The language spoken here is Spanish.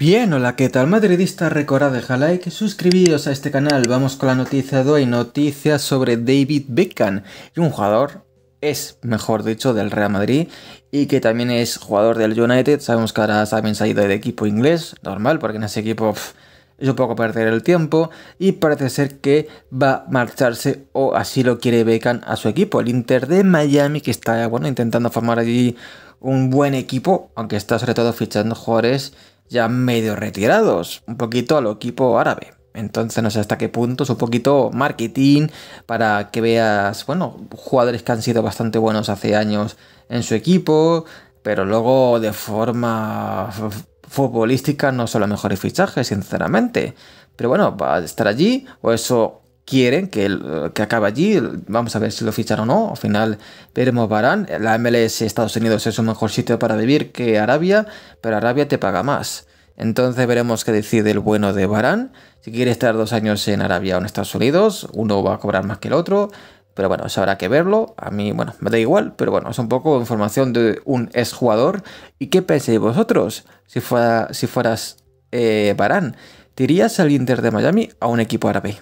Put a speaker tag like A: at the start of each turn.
A: Bien, hola, ¿qué tal? Madridista, recordad dejar like, suscribiros a este canal, vamos con la noticia de hoy, noticias sobre David Beckham, un jugador, es mejor dicho, del Real Madrid y que también es jugador del United, sabemos que ahora también ha ido del equipo inglés, normal, porque en ese equipo es un poco perder el tiempo y parece ser que va a marcharse o así lo quiere Beckham a su equipo, el Inter de Miami, que está, bueno, intentando formar allí un buen equipo, aunque está sobre todo fichando jugadores ya medio retirados, un poquito al equipo árabe. Entonces no sé hasta qué punto, es un poquito marketing para que veas, bueno, jugadores que han sido bastante buenos hace años en su equipo, pero luego de forma futbolística no son los mejores fichajes, sinceramente. Pero bueno, va a estar allí, o eso quieren que, acabe allí. Vamos a ver si lo fichan o no. Al final veremos Barán. La MLS Estados Unidos es un mejor sitio para vivir que Arabia, pero Arabia te paga más. Entonces veremos qué decide el bueno de Barán. Si quiere estar dos años en Arabia o en Estados Unidos, uno va a cobrar más que el otro. Pero bueno, eso habrá que verlo. A mí, bueno, me da igual, pero bueno, es un poco información de un exjugador. ¿Y qué pensáis vosotros si, fueras eh, Barán? ¿Te al Inter de Miami a un equipo árabe?